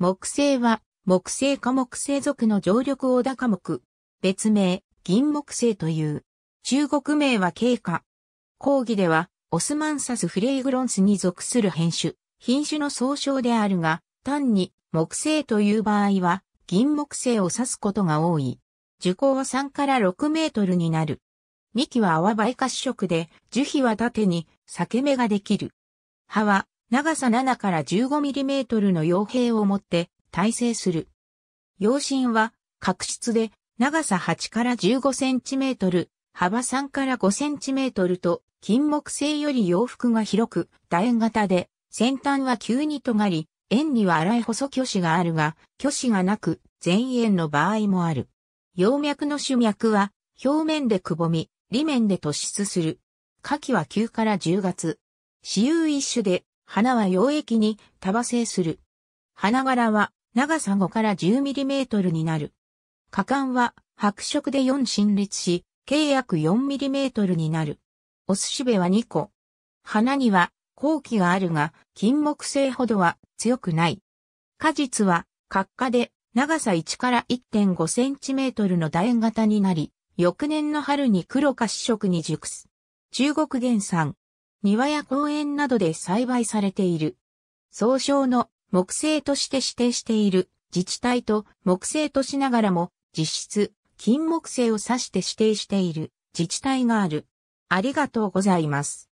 木星は、木星科木星属の常緑小高木。別名、銀木星という。中国名は経過。講義では、オスマンサスフレイグロンスに属する変種、品種の総称であるが、単に木星という場合は、銀木星を指すことが多い。樹高は3から6メートルになる。幹は泡ば褐色で、樹皮は縦に裂け目ができる。葉は長さ7から 15mm の傭兵を持って体制する。洋針は角質で長さ8から 15cm、幅3から 5cm と金木製より洋服が広く楕円型で先端は急に尖り、円には荒い細巨子があるが、巨子がなく全円の場合もある。葉脈の主脈は表面でくぼみ、裏面で突出する。下記は9から10月。私有一種で花は溶液に束製する。花柄は長さ5から1 0トルになる。果敢は白色で4新列し、計約4トルになる。お寿司べは2個。花には後期があるが、金木性ほどは強くない。果実は、角下で長さ1から1.5センチメートルの楕円型になり、翌年の春に黒か紫色に熟す。中国原産。庭や公園などで栽培されている。総称の木製として指定している自治体と木製としながらも実質金木製を指して指定している自治体がある。ありがとうございます。